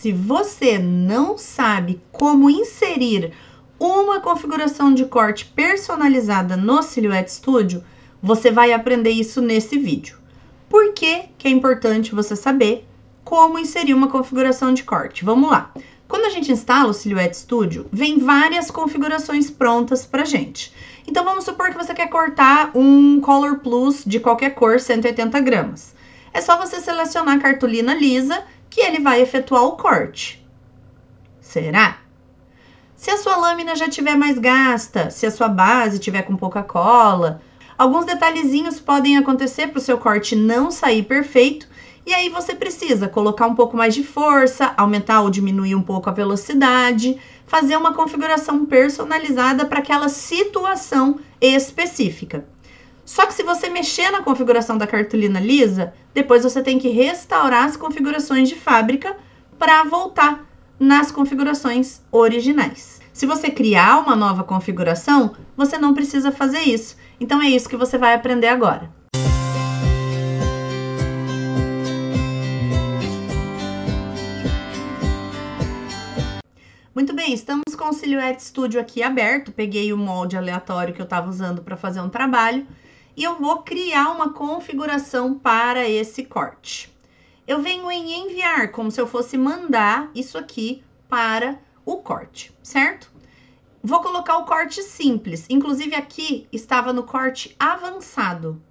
Se você não sabe como inserir uma configuração de corte personalizada no Silhouette Studio, você vai aprender isso nesse vídeo. Por que, que é importante você saber como inserir uma configuração de corte? Vamos lá. Quando a gente instala o Silhouette Studio, vem várias configurações prontas pra gente. Então vamos supor que você quer cortar um Color Plus de qualquer cor, 180 gramas. É só você selecionar a cartolina lisa que ele vai efetuar o corte. Será? Se a sua lâmina já tiver mais gasta, se a sua base tiver com pouca cola, alguns detalhezinhos podem acontecer para o seu corte não sair perfeito e aí você precisa colocar um pouco mais de força, aumentar ou diminuir um pouco a velocidade, fazer uma configuração personalizada para aquela situação específica. Só que se você mexer na configuração da cartolina lisa, depois você tem que restaurar as configurações de fábrica para voltar nas configurações originais. Se você criar uma nova configuração, você não precisa fazer isso. Então é isso que você vai aprender agora. Muito bem, estamos com o Silhouette Studio aqui aberto. Peguei o molde aleatório que eu estava usando para fazer um trabalho e eu vou criar uma configuração para esse corte. Eu venho em enviar, como se eu fosse mandar isso aqui para o corte, certo? Vou colocar o corte simples, inclusive aqui estava no corte avançado,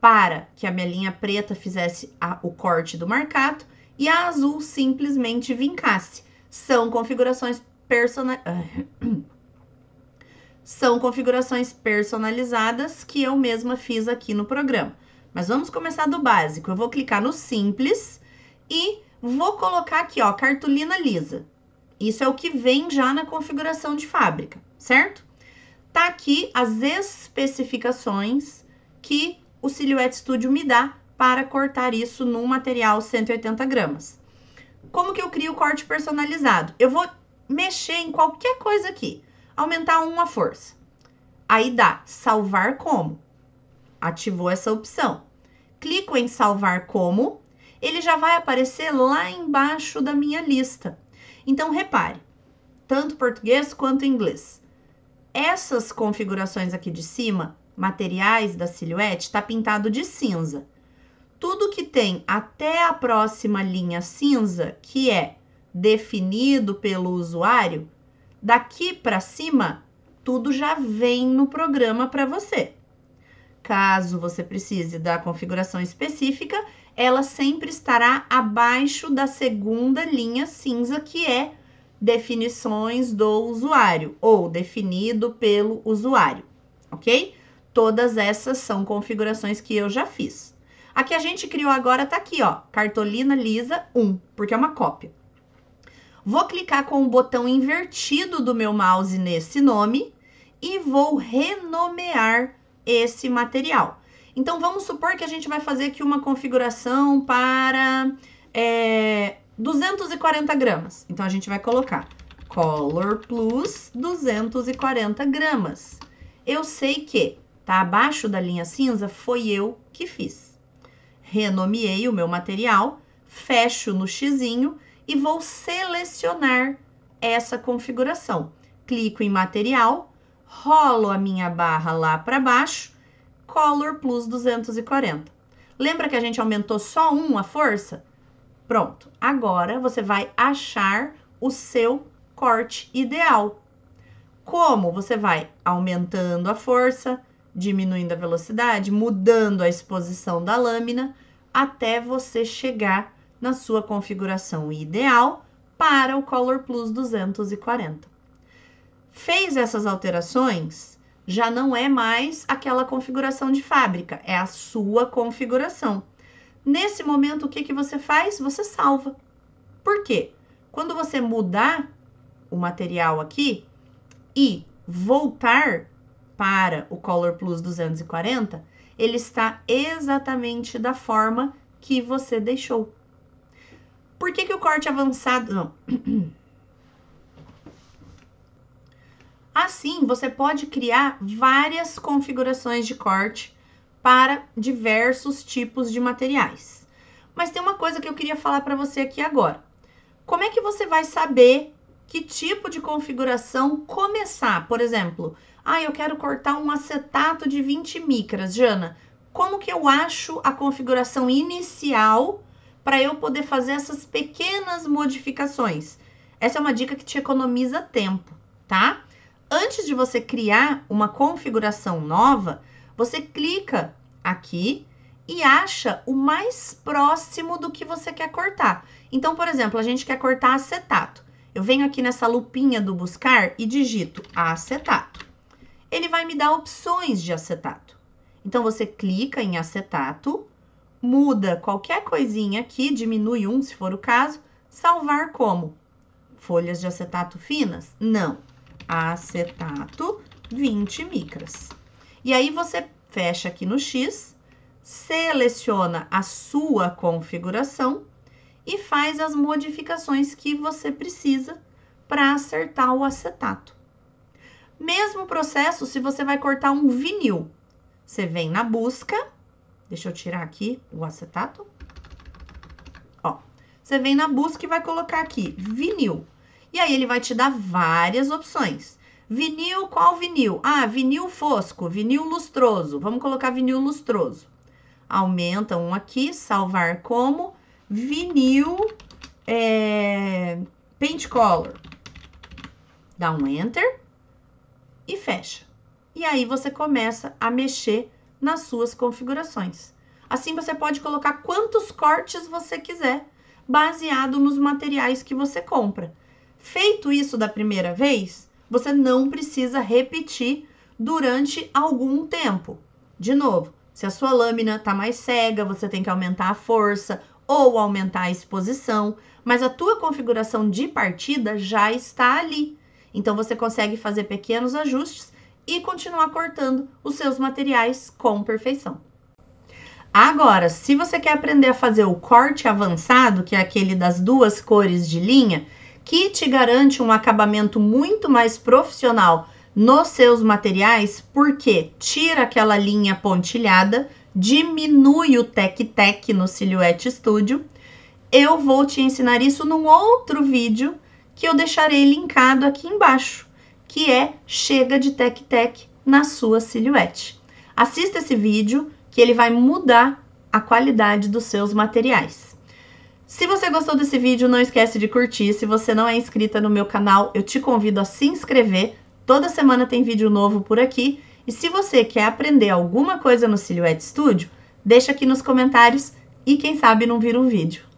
para que a minha linha preta fizesse a, o corte do marcato e a azul simplesmente vincasse. São configurações personalizadas. são configurações personalizadas que eu mesma fiz aqui no programa. Mas vamos começar do básico. Eu vou clicar no simples e vou colocar aqui, ó, cartolina lisa. Isso é o que vem já na configuração de fábrica, certo? Tá aqui as especificações que o Silhouette Studio me dá para cortar isso num material 180 gramas. Como que eu crio o corte personalizado? Eu vou mexer em qualquer coisa aqui aumentar 1 a força. Aí dá salvar como. Ativou essa opção. Clico em salvar como, ele já vai aparecer lá embaixo da minha lista. Então repare, tanto português quanto inglês. Essas configurações aqui de cima, materiais da silhuete, está pintado de cinza. Tudo que tem até a próxima linha cinza, que é definido pelo usuário, Daqui para cima, tudo já vem no programa para você. Caso você precise da configuração específica, ela sempre estará abaixo da segunda linha cinza, que é definições do usuário ou definido pelo usuário, ok? Todas essas são configurações que eu já fiz. A que a gente criou agora tá aqui, ó, cartolina lisa 1, porque é uma cópia. Vou clicar com o botão invertido do meu mouse nesse nome e vou renomear esse material. Então, vamos supor que a gente vai fazer aqui uma configuração para é, 240 gramas. Então, a gente vai colocar Color Plus 240 gramas. Eu sei que tá abaixo da linha cinza foi eu que fiz. Renomeei o meu material, fecho no xizinho e vou selecionar essa configuração. Clico em material, rolo a minha barra lá para baixo, Color Plus 240. Lembra que a gente aumentou só um a força? Pronto, agora você vai achar o seu corte ideal. Como você vai aumentando a força, diminuindo a velocidade, mudando a exposição da lâmina, até você chegar na sua configuração ideal para o Color Plus 240. Fez essas alterações, já não é mais aquela configuração de fábrica, é a sua configuração. Nesse momento, o que, que você faz? Você salva. Por quê? Quando você mudar o material aqui e voltar para o Color Plus 240, ele está exatamente da forma que você deixou. Por que, que o corte avançado. Não. Assim, você pode criar várias configurações de corte para diversos tipos de materiais. Mas tem uma coisa que eu queria falar para você aqui agora. Como é que você vai saber que tipo de configuração começar? Por exemplo, ah, eu quero cortar um acetato de 20 micras. Jana, como que eu acho a configuração inicial para eu poder fazer essas pequenas modificações. Essa é uma dica que te economiza tempo, tá? Antes de você criar uma configuração nova, você clica aqui e acha o mais próximo do que você quer cortar. Então, por exemplo, a gente quer cortar acetato. Eu venho aqui nessa lupinha do buscar e digito acetato. Ele vai me dar opções de acetato. Então, você clica em acetato muda qualquer coisinha aqui, diminui um se for o caso. Salvar como? Folhas de acetato finas? Não. Acetato 20 micras. E aí você fecha aqui no X, seleciona a sua configuração e faz as modificações que você precisa para acertar o acetato. Mesmo processo se você vai cortar um vinil. Você vem na busca, Deixa eu tirar aqui o acetato. Ó, você vem na busca e vai colocar aqui vinil. E aí ele vai te dar várias opções. Vinil, qual vinil? Ah, vinil fosco, vinil lustroso. Vamos colocar vinil lustroso. Aumenta um aqui, salvar como vinil é, paint color. Dá um enter e fecha. E aí você começa a mexer nas suas configurações. Assim você pode colocar quantos cortes você quiser, baseado nos materiais que você compra. Feito isso da primeira vez, você não precisa repetir durante algum tempo. De novo, se a sua lâmina está mais cega, você tem que aumentar a força ou aumentar a exposição, mas a tua configuração de partida já está ali. Então você consegue fazer pequenos ajustes e continuar cortando os seus materiais com perfeição. Agora, se você quer aprender a fazer o corte avançado, que é aquele das duas cores de linha, que te garante um acabamento muito mais profissional nos seus materiais, porque tira aquela linha pontilhada, diminui o tec-tec no Silhouette Studio. Eu vou te ensinar isso num outro vídeo que eu deixarei linkado aqui embaixo que é chega de tec-tec na sua silhuete. Assista esse vídeo que ele vai mudar a qualidade dos seus materiais. Se você gostou desse vídeo, não esquece de curtir. Se você não é inscrita no meu canal, eu te convido a se inscrever. Toda semana tem vídeo novo por aqui. E se você quer aprender alguma coisa no Silhouette Studio, deixa aqui nos comentários e quem sabe não vira um vídeo.